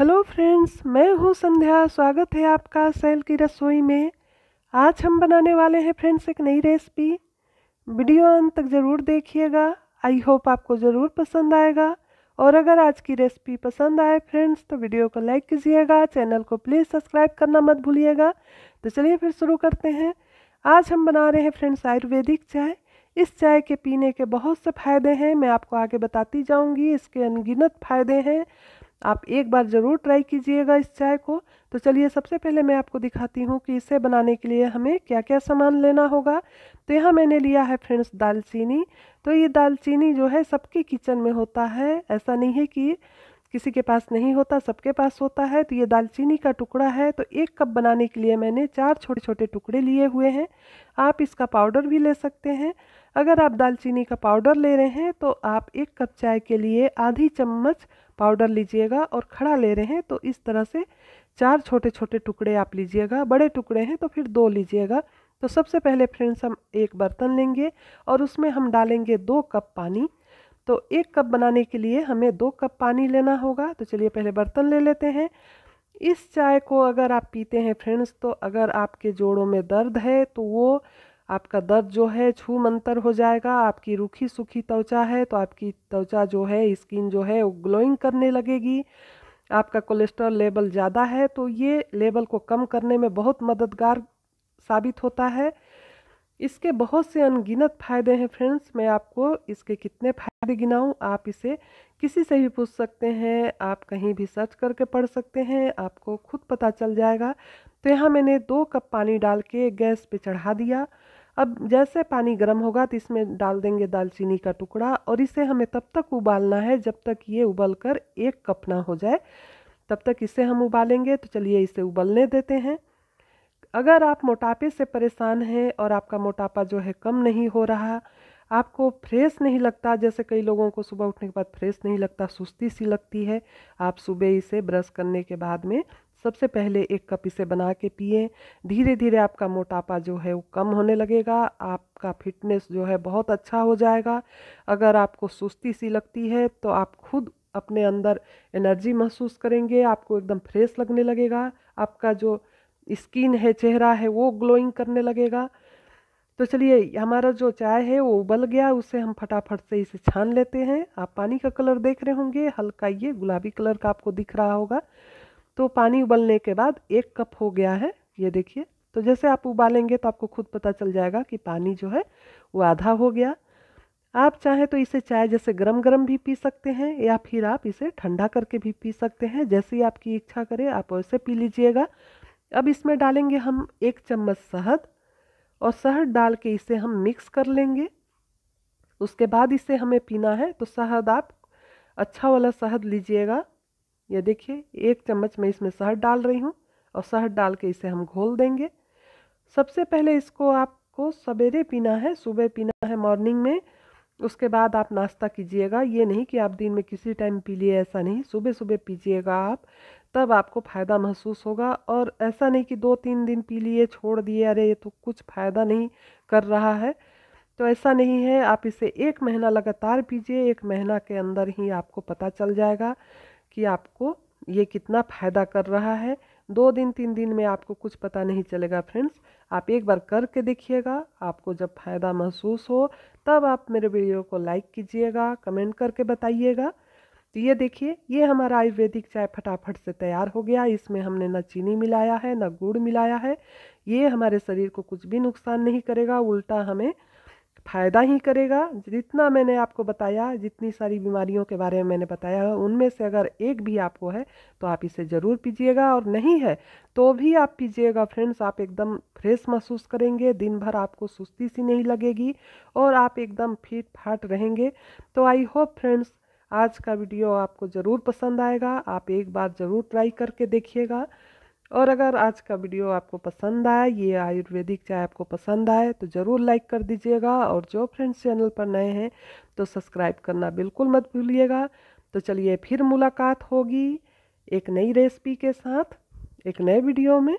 hello friends मैं हूँ संध्या स्वागत है आपका सेल की रसोई में आज हम बनाने वाले हैं फ्रेंड्स एक नई रेसिपी वीडियो अंत तक ज़रूर देखिएगा आई होप आपको ज़रूर पसंद आएगा और अगर आज की रेसिपी पसंद आए फ्रेंड्स तो वीडियो को लाइक कीजिएगा चैनल को प्लीज़ सब्सक्राइब करना मत भूलिएगा तो चलिए फिर शुरू करते हैं आज हम बना रहे हैं फ्रेंड्स आयुर्वेदिक चाय इस चाय के पीने के बहुत से फ़ायदे हैं मैं आपको आगे बताती जाऊंगी इसके अनगिनत फ़ायदे हैं आप एक बार ज़रूर ट्राई कीजिएगा इस चाय को तो चलिए सबसे पहले मैं आपको दिखाती हूँ कि इसे बनाने के लिए हमें क्या क्या सामान लेना होगा तो यहाँ मैंने लिया है फ्रेंड्स दालचीनी तो ये दालचीनी जो है सबके किचन में होता है ऐसा नहीं है कि किसी के पास नहीं होता सबके पास होता है तो ये दालचीनी का टुकड़ा है तो एक कप बनाने के लिए मैंने चार छोटे छोटे टुकड़े लिए हुए हैं आप इसका पाउडर भी ले सकते हैं अगर आप दालचीनी का पाउडर ले रहे हैं तो आप एक कप चाय के लिए आधी चम्मच पाउडर लीजिएगा और खड़ा ले रहे हैं तो इस तरह से चार छोटे छोटे टुकड़े आप लीजिएगा बड़े टुकड़े हैं तो फिर दो लीजिएगा तो सबसे पहले फ्रेंड्स हम एक बर्तन लेंगे और उसमें हम डालेंगे दो कप पानी तो एक कप बनाने के लिए हमें दो कप पानी लेना होगा तो चलिए पहले बर्तन ले लेते हैं इस चाय को अगर आप पीते हैं फ्रेंड्स तो अगर आपके जोड़ों में दर्द है तो वो आपका दर्द जो है छू मंतर हो जाएगा आपकी रूखी सूखी त्वचा है तो आपकी त्वचा जो है स्किन जो है वो ग्लोइंग करने लगेगी आपका कोलेस्ट्रॉल लेवल ज़्यादा है तो ये लेवल को कम करने में बहुत मददगार साबित होता है इसके बहुत से अनगिनत फ़ायदे हैं फ्रेंड्स मैं आपको इसके कितने फ़ायदे गिनाऊँ आप इसे किसी से भी पूछ सकते हैं आप कहीं भी सर्च करके पढ़ सकते हैं आपको खुद पता चल जाएगा तो यहाँ मैंने दो कप पानी डाल के गैस पे चढ़ा दिया अब जैसे पानी गर्म होगा तो इसमें डाल देंगे दालचीनी का टुकड़ा और इसे हमें तब तक उबालना है जब तक ये उबल कर एक कप ना हो जाए तब तक इसे हम उबालेंगे तो चलिए इसे उबलने देते हैं अगर आप मोटापे से परेशान हैं और आपका मोटापा जो है कम नहीं हो रहा आपको फ्रेश नहीं लगता जैसे कई लोगों को सुबह उठने के बाद फ्रेश नहीं लगता सुस्ती सी लगती है आप सुबह इसे ब्रश करने के बाद में सबसे पहले एक कप इसे बना के पिए धीरे धीरे आपका मोटापा जो है वो कम होने लगेगा आपका फिटनेस जो है बहुत अच्छा हो जाएगा अगर आपको सुस्ती सी लगती है तो आप खुद अपने अंदर एनर्जी महसूस करेंगे आपको एकदम फ्रेश लगने लगेगा आपका जो स्किन है चेहरा है वो ग्लोइंग करने लगेगा तो चलिए हमारा जो चाय है वो उबल गया उसे हम फटाफट से इसे छान लेते हैं आप पानी का कलर देख रहे होंगे हल्का ये गुलाबी कलर का आपको दिख रहा होगा तो पानी उबलने के बाद एक कप हो गया है ये देखिए तो जैसे आप उबालेंगे तो आपको खुद पता चल जाएगा कि पानी जो है वो आधा हो गया आप चाहें तो इसे चाय जैसे गर्म गरम भी पी सकते हैं या फिर आप इसे ठंडा करके भी पी सकते हैं जैसे ही आपकी इच्छा करे आप वैसे पी लीजिएगा अब इसमें डालेंगे हम एक चम्मच शहद और शहद डाल के इसे हम मिक्स कर लेंगे उसके बाद इसे हमें पीना है तो शहद आप अच्छा वाला शहद लीजिएगा ये देखिए एक चम्मच मैं इसमें शहद डाल रही हूँ और शहद डाल के इसे हम घोल देंगे सबसे पहले इसको आपको सवेरे पीना है सुबह पीना है मॉर्निंग में उसके बाद आप नाश्ता कीजिएगा ये नहीं कि आप दिन में किसी टाइम पी लिए ऐसा नहीं सुबह सुबह पीजिएगा आप तब आपको फ़ायदा महसूस होगा और ऐसा नहीं कि दो तीन दिन पी लिए छोड़ दिए अरे ये तो कुछ फ़ायदा नहीं कर रहा है तो ऐसा नहीं है आप इसे एक महीना लगातार पीजिए एक महीना के अंदर ही आपको पता चल जाएगा कि आपको ये कितना फ़ायदा कर रहा है दो दिन तीन दिन में आपको कुछ पता नहीं चलेगा फ्रेंड्स आप एक बार करके देखिएगा आपको जब फ़ायदा महसूस हो तब आप मेरे वीडियो को लाइक कीजिएगा कमेंट करके बताइएगा तो ये देखिए ये हमारा आयुर्वेदिक चाय फटाफट से तैयार हो गया इसमें हमने ना चीनी मिलाया है ना गुड़ मिलाया है ये हमारे शरीर को कुछ भी नुकसान नहीं करेगा उल्टा हमें फ़ायदा ही करेगा जितना मैंने आपको बताया जितनी सारी बीमारियों के बारे में मैंने बताया है उनमें से अगर एक भी आपको है तो आप इसे ज़रूर पीजिएगा और नहीं है तो भी आप पीजिएगा फ्रेंड्स आप एकदम फ्रेश महसूस करेंगे दिन भर आपको सुस्ती सी नहीं लगेगी और आप एकदम फिट फाट रहेंगे तो आई होप फ्रेंड्स आज का वीडियो आपको ज़रूर पसंद आएगा आप एक बार ज़रूर ट्राई करके देखिएगा और अगर आज का वीडियो आपको पसंद आए ये आयुर्वेदिक चाय आपको पसंद आए तो ज़रूर लाइक कर दीजिएगा और जो फ्रेंड्स चैनल पर नए हैं तो सब्सक्राइब करना बिल्कुल मत भूलिएगा तो चलिए फिर मुलाकात होगी एक नई रेसिपी के साथ एक नए वीडियो में